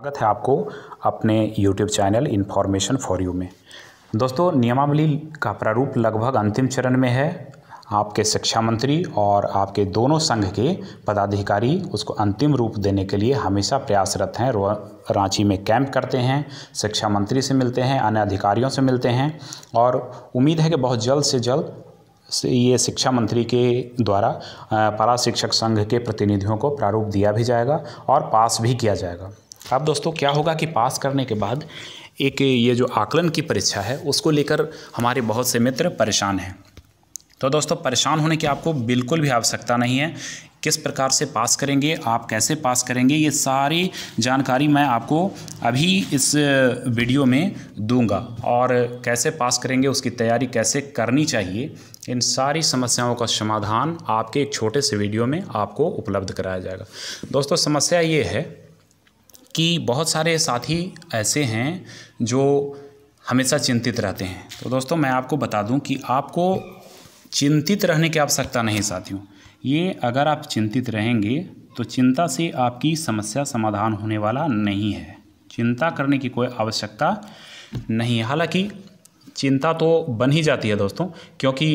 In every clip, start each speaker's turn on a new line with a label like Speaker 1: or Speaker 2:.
Speaker 1: स्वागत है आपको अपने YouTube channel information for you में दोस्तों नियमावली का प्रारूप लगभग अंतिम चरण में है आपके शिक्षा मंत्री और आपके दोनों संघ के पदाधिकारी उसको अंतिम रूप देने के लिए हमेशा प्रयासरत हैं रांची में कैंप करते हैं शिक्षा मंत्री से मिलते हैं अन्य अधिकारियों से मिलते हैं और उम्मीद है कि बहुत जल्द से जल्द ये शिक्षा मंत्री के द्वारा पारा शिक्षक संघ के प्रतिनिधियों को प्रारूप दिया भी जाएगा और पास भी किया जाएगा अब दोस्तों क्या होगा कि पास करने के बाद एक ये जो आकलन की परीक्षा है उसको लेकर हमारे बहुत से मित्र परेशान हैं तो दोस्तों परेशान होने की आपको बिल्कुल भी आवश्यकता नहीं है किस प्रकार से पास करेंगे आप कैसे पास करेंगे ये सारी जानकारी मैं आपको अभी इस वीडियो में दूंगा और कैसे पास करेंगे उसकी तैयारी कैसे करनी चाहिए इन सारी समस्याओं का समाधान आपके एक छोटे से वीडियो में आपको उपलब्ध कराया जाएगा दोस्तों समस्या ये है कि बहुत सारे साथी ऐसे हैं जो हमेशा चिंतित रहते हैं तो दोस्तों मैं आपको बता दूं कि आपको चिंतित रहने की आवश्यकता नहीं साथियों ये अगर आप चिंतित रहेंगे तो चिंता से आपकी समस्या समाधान होने वाला नहीं है चिंता करने की कोई आवश्यकता नहीं हालांकि चिंता तो बन ही जाती है दोस्तों क्योंकि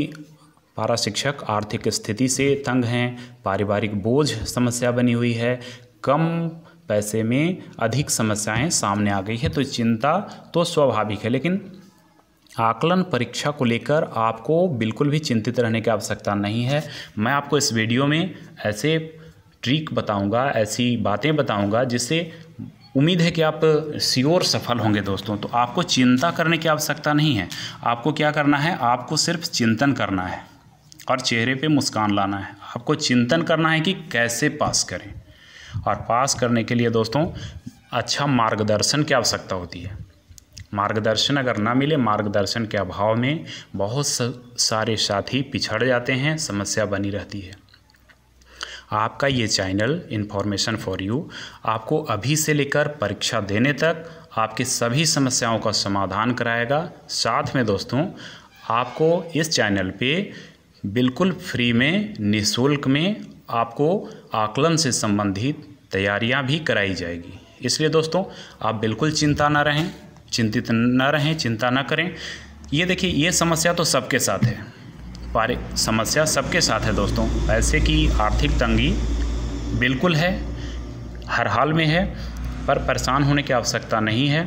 Speaker 1: पारा शिक्षक आर्थिक स्थिति से तंग हैं पारिवारिक बोझ समस्या बनी हुई है कम पैसे में अधिक समस्याएं सामने आ गई है तो चिंता तो स्वाभाविक है लेकिन आकलन परीक्षा को लेकर आपको बिल्कुल भी चिंतित रहने की आवश्यकता नहीं है मैं आपको इस वीडियो में ऐसे ट्रिक बताऊंगा ऐसी बातें बताऊंगा जिससे उम्मीद है कि आप सियोर सफल होंगे दोस्तों तो आपको चिंता करने की आवश्यकता नहीं है आपको क्या करना है आपको सिर्फ चिंतन करना है और चेहरे पे मुस्कान लाना है आपको चिंतन करना है कि कैसे पास करें और पास करने के लिए दोस्तों अच्छा मार्गदर्शन की आवश्यकता होती है मार्गदर्शन अगर ना मिले मार्गदर्शन के अभाव में बहुत सारे साथी पिछड़ जाते हैं समस्या बनी रहती है आपका ये चैनल इन्फॉर्मेशन फॉर यू आपको अभी से लेकर परीक्षा देने तक आपकी सभी समस्याओं का समाधान कराएगा साथ में दोस्तों आपको इस चैनल पे बिल्कुल फ्री में निशुल्क में आपको आकलन से संबंधित तैयारियां भी कराई जाएगी इसलिए दोस्तों आप बिल्कुल चिंता ना रहें चिंतित ना रहें चिंता ना करें ये देखिए ये समस्या तो सबके साथ है पारे समस्या सबके साथ है दोस्तों ऐसे कि आर्थिक तंगी बिल्कुल है हर हाल में है पर परेशान होने की आवश्यकता नहीं है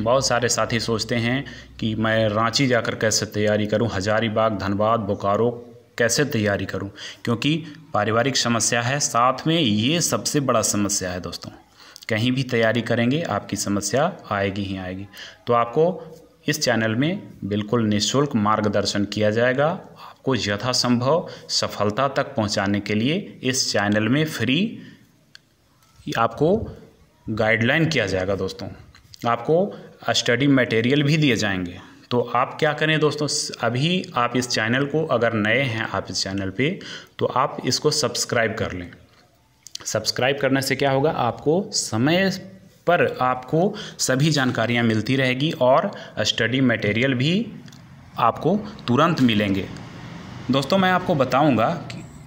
Speaker 1: बहुत सारे साथी सोचते हैं कि मैं रांची जाकर कैसे तैयारी करूं हजारीबाग धनबाद बोकारो कैसे तैयारी करूं क्योंकि पारिवारिक समस्या है साथ में ये सबसे बड़ा समस्या है दोस्तों कहीं भी तैयारी करेंगे आपकी समस्या आएगी ही आएगी तो आपको इस चैनल में बिल्कुल निशुल्क मार्गदर्शन किया जाएगा आपको यथासंभव सफलता तक पहुंचाने के लिए इस चैनल में फ्री आपको गाइडलाइन किया जाएगा दोस्तों आपको स्टडी मटेरियल भी दिए जाएंगे तो आप क्या करें दोस्तों अभी आप इस चैनल को अगर नए हैं आप इस चैनल पे तो आप इसको सब्सक्राइब कर लें सब्सक्राइब करने से क्या होगा आपको समय पर आपको सभी जानकारियाँ मिलती रहेगी और स्टडी मटेरियल भी आपको तुरंत मिलेंगे दोस्तों मैं आपको बताऊंगा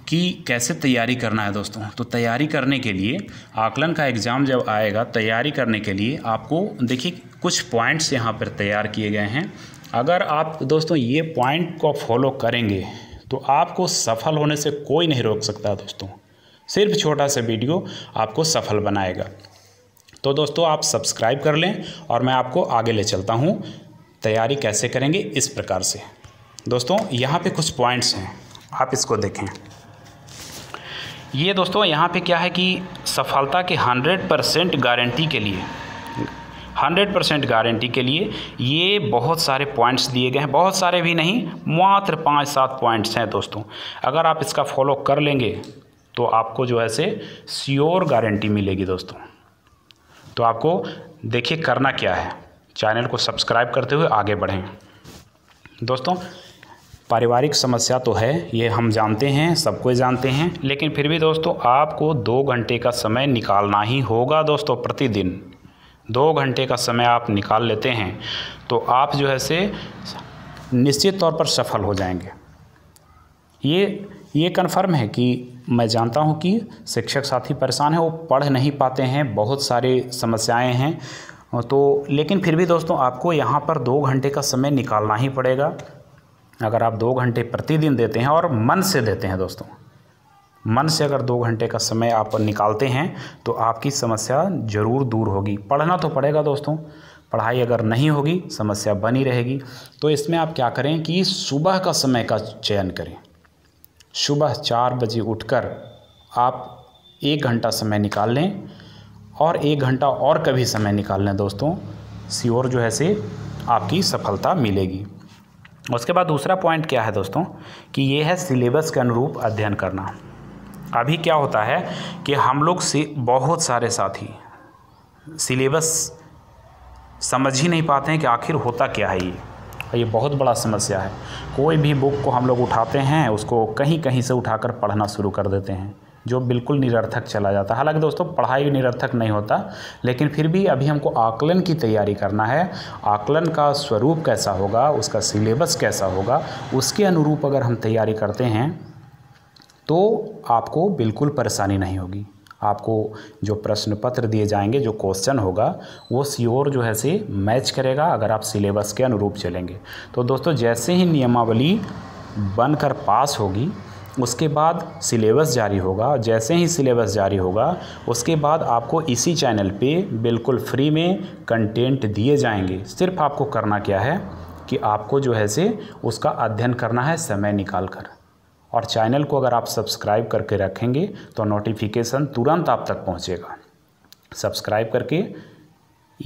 Speaker 1: कि कैसे तैयारी करना है दोस्तों तो तैयारी करने के लिए आकलन का एग्ज़ाम जब आएगा तैयारी करने के लिए आपको देखिए कुछ पॉइंट्स यहाँ पर तैयार किए गए हैं अगर आप दोस्तों ये पॉइंट को फॉलो करेंगे तो आपको सफल होने से कोई नहीं रोक सकता दोस्तों सिर्फ छोटा सा वीडियो आपको सफल बनाएगा तो दोस्तों आप सब्सक्राइब कर लें और मैं आपको आगे ले चलता हूँ तैयारी कैसे करेंगे इस प्रकार से दोस्तों यहाँ पे कुछ पॉइंट्स हैं आप इसको देखें ये दोस्तों यहाँ पे क्या है कि सफलता के 100 परसेंट गारंटी के लिए हंड्रेड परसेंट गारंटी के लिए ये बहुत सारे पॉइंट्स दिए गए हैं बहुत सारे भी नहीं मात्र पाँच सात पॉइंट्स हैं दोस्तों अगर आप इसका फॉलो कर लेंगे तो आपको जो है से श्योर गारंटी मिलेगी दोस्तों तो आपको देखिए करना क्या है चैनल को सब्सक्राइब करते हुए आगे बढ़ें दोस्तों पारिवारिक समस्या तो है ये हम जानते हैं सबको जानते हैं लेकिन फिर भी दोस्तों आपको दो घंटे का समय निकालना ही होगा दोस्तों प्रतिदिन दो घंटे का समय आप निकाल लेते हैं तो आप जो है से निश्चित तौर पर सफल हो जाएंगे ये ये कन्फर्म है कि मैं जानता हूँ कि शिक्षक साथी परेशान हैं वो पढ़ नहीं पाते हैं बहुत सारी समस्याएं हैं तो लेकिन फिर भी दोस्तों आपको यहाँ पर दो घंटे का समय निकालना ही पड़ेगा अगर आप दो घंटे प्रतिदिन देते हैं और मन से देते हैं दोस्तों मन से अगर दो घंटे का समय आप निकालते हैं तो आपकी समस्या ज़रूर दूर होगी पढ़ना तो पड़ेगा दोस्तों पढ़ाई अगर नहीं होगी समस्या बनी रहेगी तो इसमें आप क्या करें कि सुबह का समय का चयन करें सुबह चार बजे उठकर आप एक घंटा समय निकाल लें और एक घंटा और कभी समय निकाल लें दोस्तों सीओर जो है से आपकी सफलता मिलेगी उसके बाद दूसरा पॉइंट क्या है दोस्तों कि ये है सिलेबस के अनुरूप अध्ययन करना अभी क्या होता है कि हम लोग से बहुत सारे साथी सिलेबस समझ ही नहीं पाते हैं कि आखिर होता क्या है ये और ये बहुत बड़ा समस्या है कोई भी बुक को हम लोग उठाते हैं उसको कहीं कहीं से उठाकर पढ़ना शुरू कर देते हैं जो बिल्कुल निरर्थक चला जाता है हालांकि दोस्तों पढ़ाई निरर्थक नहीं होता लेकिन फिर भी अभी हमको आकलन की तैयारी करना है आकलन का स्वरूप कैसा होगा उसका सिलेबस कैसा होगा उसके अनुरूप अगर हम तैयारी करते हैं तो आपको बिल्कुल परेशानी नहीं होगी आपको जो प्रश्न पत्र दिए जाएंगे जो क्वेश्चन होगा वो सियोर जो है से मैच करेगा अगर आप सिलेबस के अनुरूप चलेंगे तो दोस्तों जैसे ही नियमावली बनकर पास होगी उसके बाद सिलेबस जारी होगा जैसे ही सिलेबस जारी होगा उसके बाद आपको इसी चैनल पे बिल्कुल फ्री में कंटेंट दिए जाएंगे सिर्फ आपको करना क्या है कि आपको जो है से उसका अध्ययन करना है समय निकाल कर और चैनल को अगर आप सब्सक्राइब करके रखेंगे तो नोटिफिकेशन तुरंत आप तक पहुंचेगा सब्सक्राइब करके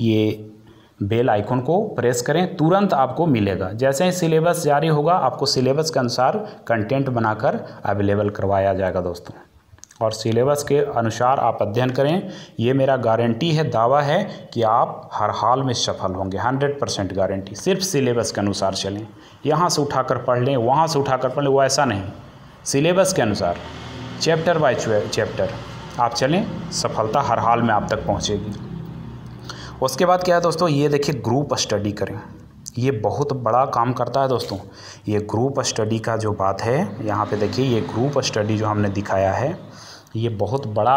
Speaker 1: ये बेल आइकन को प्रेस करें तुरंत आपको मिलेगा जैसे ही सिलेबस जारी होगा आपको सिलेबस के अनुसार कंटेंट बनाकर अवेलेबल करवाया जाएगा दोस्तों और सिलेबस के अनुसार आप अध्ययन करें ये मेरा गारंटी है दावा है कि आप हर हाल में सफल होंगे हंड्रेड परसेंट गारंटी सिर्फ सिलेबस के अनुसार चलें यहाँ से उठाकर पढ़ लें वहाँ से उठाकर पढ़ लें वो ऐसा नहीं सिलेबस के अनुसार चैप्टर बाय चैप्टर आप चलें सफलता हर हाल में आप तक पहुंचेगी उसके बाद क्या है दोस्तों ये देखिए ग्रुप स्टडी करें ये बहुत बड़ा काम करता है दोस्तों ये ग्रुप स्टडी का जो बात है यहाँ पे देखिए ये ग्रुप स्टडी जो हमने दिखाया है ये बहुत बड़ा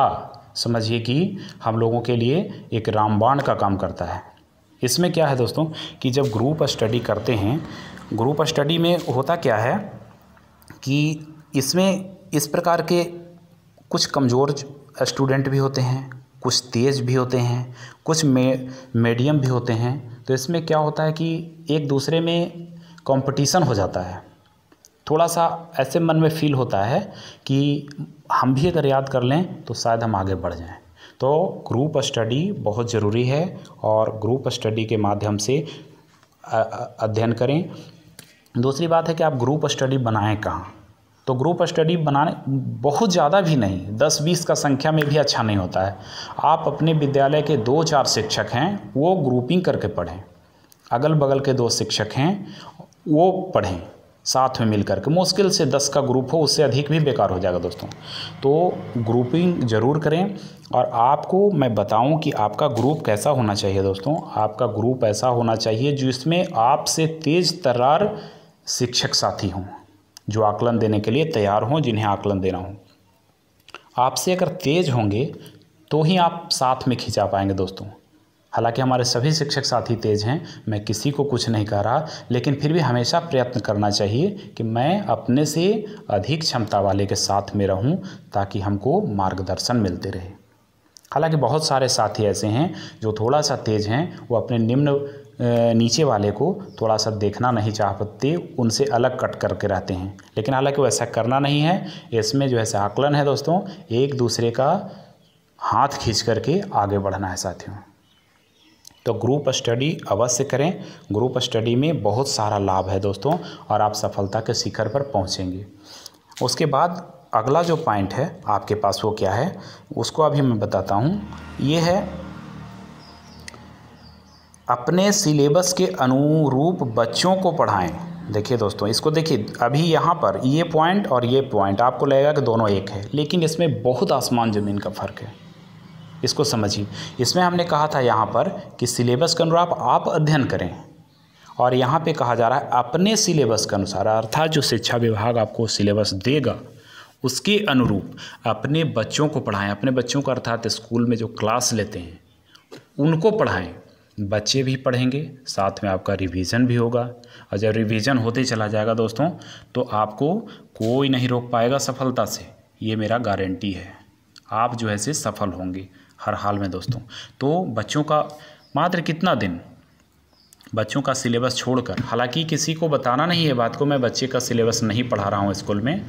Speaker 1: समझिए कि हम लोगों के लिए एक रामबाण का काम करता है इसमें क्या है दोस्तों कि जब ग्रुप स्टडी करते हैं ग्रुप स्टडी में होता क्या है कि इसमें इस प्रकार के कुछ कमज़ोर स्टूडेंट भी होते हैं कुछ तेज़ भी होते हैं कुछ मे मीडियम भी होते हैं तो इसमें क्या होता है कि एक दूसरे में कंपटीशन हो जाता है थोड़ा सा ऐसे मन में फील होता है कि हम भी अगर याद कर लें तो शायद हम आगे बढ़ जाएं तो ग्रुप स्टडी बहुत ज़रूरी है और ग्रुप स्टडी के माध्यम से अध्ययन करें दूसरी बात है कि आप ग्रुप स्टडी बनाएं कहाँ तो ग्रुप स्टडी बनाने बहुत ज़्यादा भी नहीं दस बीस का संख्या में भी अच्छा नहीं होता है आप अपने विद्यालय के दो चार शिक्षक हैं वो ग्रुपिंग करके पढ़ें अगल बगल के दो शिक्षक हैं वो पढ़ें साथ में मिल करके मुश्किल से दस का ग्रुप हो उससे अधिक भी बेकार हो जाएगा दोस्तों तो ग्रुपिंग ज़रूर करें और आपको मैं बताऊं कि आपका ग्रुप कैसा होना चाहिए दोस्तों आपका ग्रुप ऐसा होना चाहिए जिसमें आपसे तेज़ तर्रार शिक्षक साथी हों जो आकलन देने के लिए तैयार हों जिन्हें आकलन देना हो आपसे अगर तेज होंगे तो ही आप साथ में खिंचा पाएंगे दोस्तों हालांकि हमारे सभी शिक्षक साथी तेज हैं मैं किसी को कुछ नहीं कह रहा लेकिन फिर भी हमेशा प्रयत्न करना चाहिए कि मैं अपने से अधिक क्षमता वाले के साथ में रहूं ताकि हमको मार्गदर्शन मिलते रहे हालांकि बहुत सारे साथी ऐसे हैं जो थोड़ा सा तेज हैं वो अपने निम्न नीचे वाले को थोड़ा सा देखना नहीं चाह पाते उनसे अलग कट करके रहते हैं लेकिन हालांकि वैसा करना नहीं है इसमें जो है आकलन है दोस्तों एक दूसरे का हाथ खींच करके आगे बढ़ना है साथियों तो ग्रुप स्टडी अवश्य करें ग्रुप स्टडी में बहुत सारा लाभ है दोस्तों और आप सफलता के शिखर पर पहुँचेंगे उसके बाद अगला जो पॉइंट है आपके पास वो क्या है उसको अभी मैं बताता हूँ ये है अपने सिलेबस के अनुरूप बच्चों को पढ़ाएं देखिए दोस्तों इसको देखिए अभी यहाँ पर ये पॉइंट और ये पॉइंट आपको लगेगा कि दोनों एक है लेकिन इसमें बहुत आसमान ज़मीन का फ़र्क है इसको समझिए इसमें हमने कहा था यहाँ पर कि सिलेबस के अनुरूप आप अध्ययन करें और यहाँ पे कहा जा रहा है अपने सिलेबस के अनुसार अर्थात जो शिक्षा विभाग आपको सिलेबस देगा उसके अनुरूप अपने बच्चों को पढ़ाएं अपने बच्चों का अर्थात स्कूल में जो क्लास लेते हैं उनको पढ़ाएं बच्चे भी पढ़ेंगे साथ में आपका रिवीजन भी होगा और जब रिवीजन होते चला जाएगा दोस्तों तो आपको कोई नहीं रोक पाएगा सफलता से ये मेरा गारंटी है आप जो है से सफल होंगे हर हाल में दोस्तों तो बच्चों का मात्र कितना दिन बच्चों का सिलेबस छोड़कर हालांकि किसी को बताना नहीं है बात को मैं बच्चे का सिलेबस नहीं पढ़ा रहा हूँ स्कूल में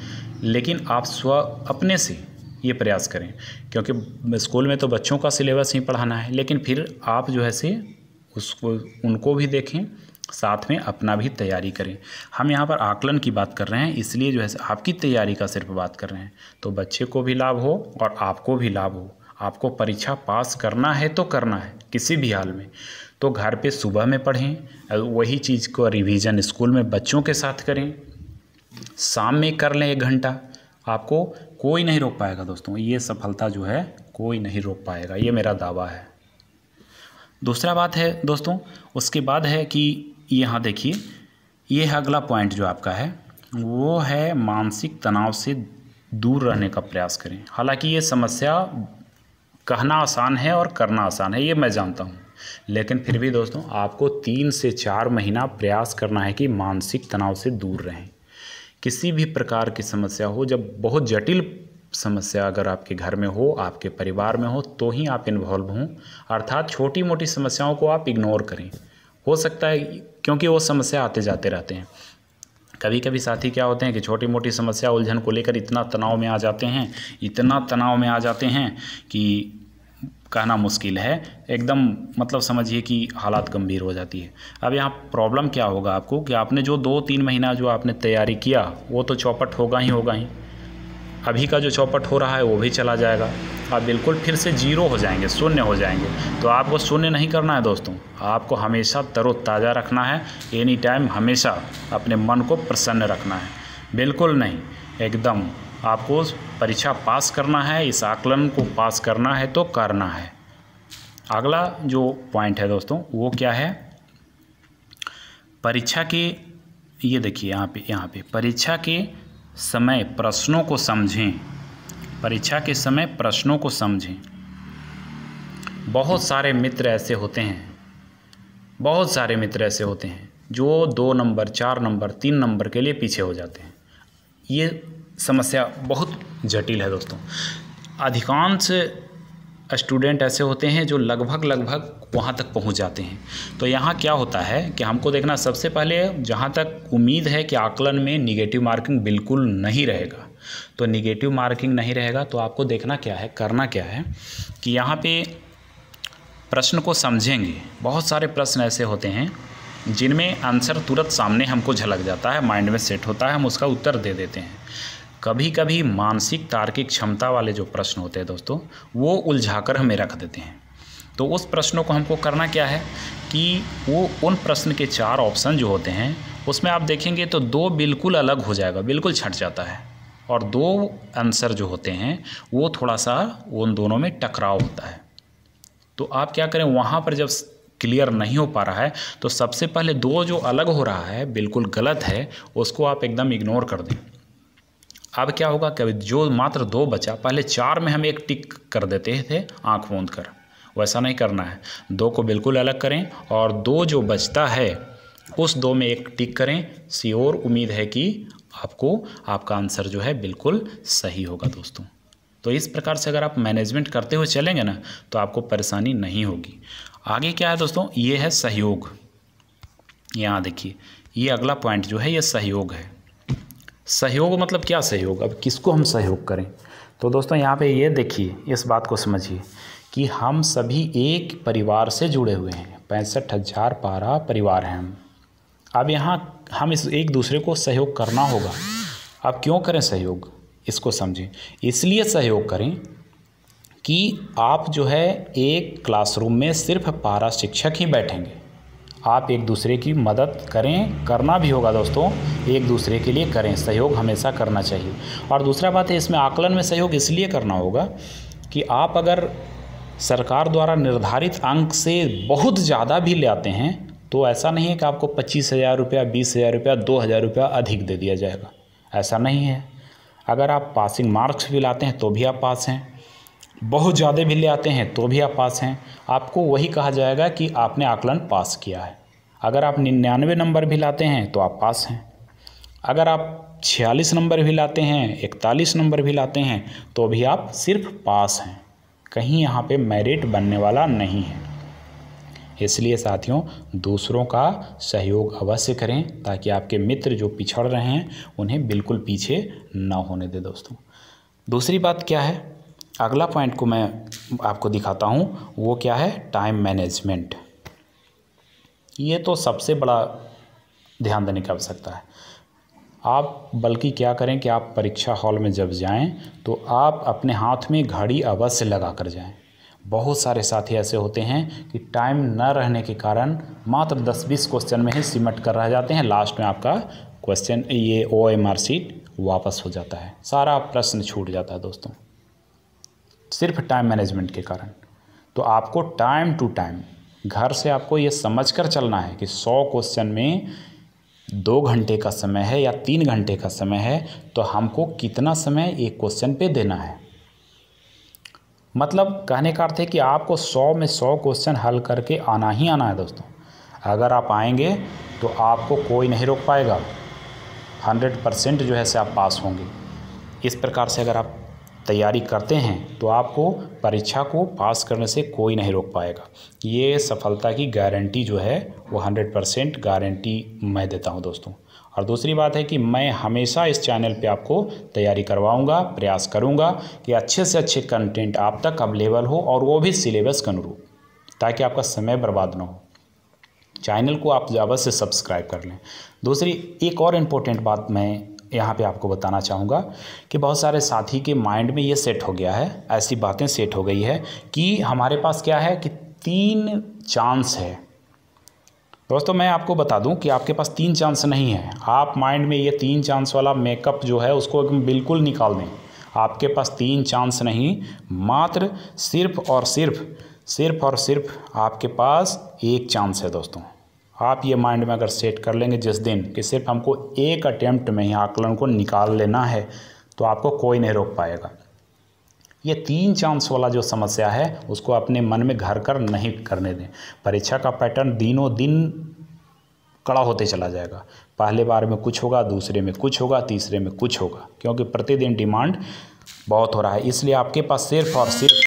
Speaker 1: लेकिन आप स्व अपने से ये प्रयास करें क्योंकि स्कूल में तो बच्चों का सिलेबस ही पढ़ाना है लेकिन फिर आप जो है से उसको उनको भी देखें साथ में अपना भी तैयारी करें हम यहाँ पर आकलन की बात कर रहे हैं इसलिए जो है आपकी तैयारी का सिर्फ बात कर रहे हैं तो बच्चे को भी लाभ हो और आपको भी लाभ हो आपको परीक्षा पास करना है तो करना है किसी भी हाल में तो घर पे सुबह में पढ़ें वही चीज़ को रिवीजन स्कूल में बच्चों के साथ करें शाम में कर लें एक घंटा आपको कोई नहीं रोक पाएगा दोस्तों ये सफलता जो है कोई नहीं रोक पाएगा ये मेरा दावा है दूसरा बात है दोस्तों उसके बाद है कि यहाँ देखिए ये है अगला पॉइंट जो आपका है वो है मानसिक तनाव से दूर रहने का प्रयास करें हालांकि ये समस्या कहना आसान है और करना आसान है ये मैं जानता हूँ लेकिन फिर भी दोस्तों आपको तीन से चार महीना प्रयास करना है कि मानसिक तनाव से दूर रहें किसी भी प्रकार की समस्या हो जब बहुत जटिल समस्या अगर आपके घर में हो आपके परिवार में हो तो ही आप इन्वॉल्व हों अर्थात छोटी मोटी समस्याओं को आप इग्नोर करें हो सकता है क्योंकि वो समस्या आते जाते रहते हैं कभी कभी साथी क्या होते हैं कि छोटी मोटी समस्या उलझन को लेकर इतना तनाव में आ जाते हैं इतना तनाव में आ जाते हैं कि कहना मुश्किल है एकदम मतलब समझिए कि हालात गंभीर हो जाती है अब यहाँ प्रॉब्लम क्या होगा आपको कि आपने जो दो तीन महीना जो आपने तैयारी किया वो तो चौपट होगा ही होगा ही अभी का जो चौपट हो रहा है वो भी चला जाएगा आप बिल्कुल फिर से जीरो हो जाएंगे शून्य हो जाएंगे तो आपको शून्य नहीं करना है दोस्तों आपको हमेशा तरोताज़ा रखना है एनी टाइम हमेशा अपने मन को प्रसन्न रखना है बिल्कुल नहीं एकदम आपको परीक्षा पास करना है इस आकलन को पास करना है तो करना है अगला जो पॉइंट है दोस्तों वो क्या है परीक्षा के ये देखिए यहाँ पे यहाँ पे परीक्षा के समय प्रश्नों को समझें परीक्षा के समय प्रश्नों को समझें बहुत सारे मित्र ऐसे होते हैं बहुत सारे मित्र ऐसे होते हैं जो दो नंबर चार नंबर तीन नंबर के लिए पीछे हो जाते हैं ये समस्या बहुत जटिल है दोस्तों अधिकांश स्टूडेंट ऐसे होते हैं जो लगभग लगभग वहाँ तक पहुँच जाते हैं तो यहाँ क्या होता है कि हमको देखना सबसे पहले जहाँ तक उम्मीद है कि आकलन में निगेटिव मार्किंग बिल्कुल नहीं रहेगा तो निगेटिव मार्किंग नहीं रहेगा तो आपको देखना क्या है करना क्या है कि यहाँ पे प्रश्न को समझेंगे बहुत सारे प्रश्न ऐसे होते हैं जिनमें आंसर तुरंत सामने हमको झलक जाता है माइंड में सेट होता है हम उसका उत्तर दे देते हैं कभी कभी मानसिक तार्किक क्षमता वाले जो प्रश्न होते हैं दोस्तों वो उलझा कर हमें रख देते हैं तो उस प्रश्नों को हमको करना क्या है कि वो उन प्रश्न के चार ऑप्शन जो होते हैं उसमें आप देखेंगे तो दो बिल्कुल अलग हो जाएगा बिल्कुल छट जाता है और दो आंसर जो होते हैं वो थोड़ा सा उन दोनों में टकराव होता है तो आप क्या करें वहाँ पर जब क्लियर नहीं हो पा रहा है तो सबसे पहले दो जो अलग हो रहा है बिल्कुल गलत है उसको आप एकदम इग्नोर कर दें अब क्या होगा कि जो मात्र दो बचा पहले चार में हम एक टिक कर देते थे आँख बूंद कर वैसा नहीं करना है दो को बिल्कुल अलग करें और दो जो बचता है उस दो में एक टिक करें श्योर उम्मीद है कि आपको आपका आंसर जो है बिल्कुल सही होगा दोस्तों तो इस प्रकार से अगर आप मैनेजमेंट करते हुए चलेंगे ना तो आपको परेशानी नहीं होगी आगे क्या है दोस्तों ये है सहयोग यहाँ देखिए ये अगला पॉइंट जो है ये सहयोग है सहयोग मतलब क्या सहयोग अब किसको हम सहयोग करें तो दोस्तों यहाँ पे ये देखिए इस बात को समझिए कि हम सभी एक परिवार से जुड़े हुए हैं पैंसठ हजार पारा परिवार हैं हम अब यहाँ हम इस एक दूसरे को सहयोग करना होगा अब क्यों करें सहयोग इसको समझें इसलिए सहयोग करें कि आप जो है एक क्लासरूम में सिर्फ पारा शिक्षक ही बैठेंगे आप एक दूसरे की मदद करें करना भी होगा दोस्तों एक दूसरे के लिए करें सहयोग हमेशा करना चाहिए और दूसरा बात है इसमें आकलन में सहयोग इसलिए करना होगा कि आप अगर सरकार द्वारा निर्धारित अंक से बहुत ज़्यादा भी ले आते हैं तो ऐसा नहीं है कि आपको पच्चीस हज़ार रुपया बीस हज़ार रुपया दो हज़ार रुपया अधिक दे दिया जाएगा ऐसा नहीं है अगर आप पासिंग मार्क्स भी लाते हैं तो भी आप पास हैं बहुत ज़्यादा भी ले आते हैं तो भी आप पास हैं आपको वही कहा जाएगा कि आपने आकलन पास किया है अगर आप निन्यानवे नंबर भी लाते हैं तो आप पास हैं अगर आप छियालीस नंबर भी लाते हैं इकतालीस नंबर भी लाते हैं तो भी आप सिर्फ पास हैं कहीं यहाँ पे मेरिट बनने वाला नहीं है इसलिए साथियों दूसरों का सहयोग अवश्य करें ताकि आपके मित्र जो पिछड़ रहे हैं उन्हें बिल्कुल पीछे ना होने दें दोस्तों दूसरी बात क्या है अगला पॉइंट को मैं आपको दिखाता हूँ वो क्या है टाइम मैनेजमेंट ये तो सबसे बड़ा ध्यान देने की आवश्यकता है आप बल्कि क्या करें कि आप परीक्षा हॉल में जब जाएं तो आप अपने हाथ में घड़ी अवश्य लगा कर जाएं बहुत सारे साथी ऐसे होते हैं कि टाइम न रहने के कारण मात्र 10-20 क्वेश्चन में ही सिमट कर रह जाते हैं लास्ट में आपका क्वेश्चन ये ओ एम आर सीट वापस हो जाता है सारा प्रश्न छूट जाता है दोस्तों सिर्फ टाइम मैनेजमेंट के कारण तो आपको टाइम टू टाइम घर से आपको ये समझ कर चलना है कि सौ क्वेश्चन में दो घंटे का समय है या तीन घंटे का समय है तो हमको कितना समय एक क्वेश्चन पे देना है मतलब कहने का अर्थ है कि आपको सौ में सौ क्वेश्चन हल करके आना ही आना है दोस्तों अगर आप आएंगे तो आपको कोई नहीं रोक पाएगा हंड्रेड परसेंट जो है से आप पास होंगे इस प्रकार से अगर आप तैयारी करते हैं तो आपको परीक्षा को पास करने से कोई नहीं रोक पाएगा ये सफलता की गारंटी जो है वो हंड्रेड परसेंट गारंटी मैं देता हूँ दोस्तों और दूसरी बात है कि मैं हमेशा इस चैनल पे आपको तैयारी करवाऊंगा प्रयास करूंगा कि अच्छे से अच्छे कंटेंट आप तक अवेलेबल हो और वो भी सिलेबस के अनुरूप ताकि आपका समय बर्बाद ना हो चैनल को आप अवश्य सब्सक्राइब कर लें दूसरी एक और इम्पोर्टेंट बात मैं यहाँ पे आपको बताना चाहूँगा कि बहुत सारे साथी के माइंड में ये सेट हो गया है ऐसी बातें सेट हो गई है कि हमारे पास क्या है कि तीन चांस है दोस्तों मैं आपको बता दूं कि आपके पास तीन चांस नहीं है आप माइंड में ये तीन चांस वाला मेकअप जो है उसको एकदम बिल्कुल निकाल दें आपके पास तीन चांस नहीं मात्र सिर्फ और सिर्फ सिर्फ और सिर्फ आपके पास एक चांस है दोस्तों आप ये माइंड में अगर सेट कर लेंगे जिस दिन कि सिर्फ हमको एक अटैम्प्ट में ही आकलन को निकाल लेना है तो आपको कोई नहीं रोक पाएगा ये तीन चांस वाला जो समस्या है उसको अपने मन में घर कर नहीं करने दें परीक्षा का पैटर्न दिनों दिन कड़ा होते चला जाएगा पहले बार में कुछ होगा दूसरे में कुछ होगा तीसरे में कुछ होगा क्योंकि प्रतिदिन डिमांड बहुत हो रहा है इसलिए आपके पास सिर्फ और सिर्फ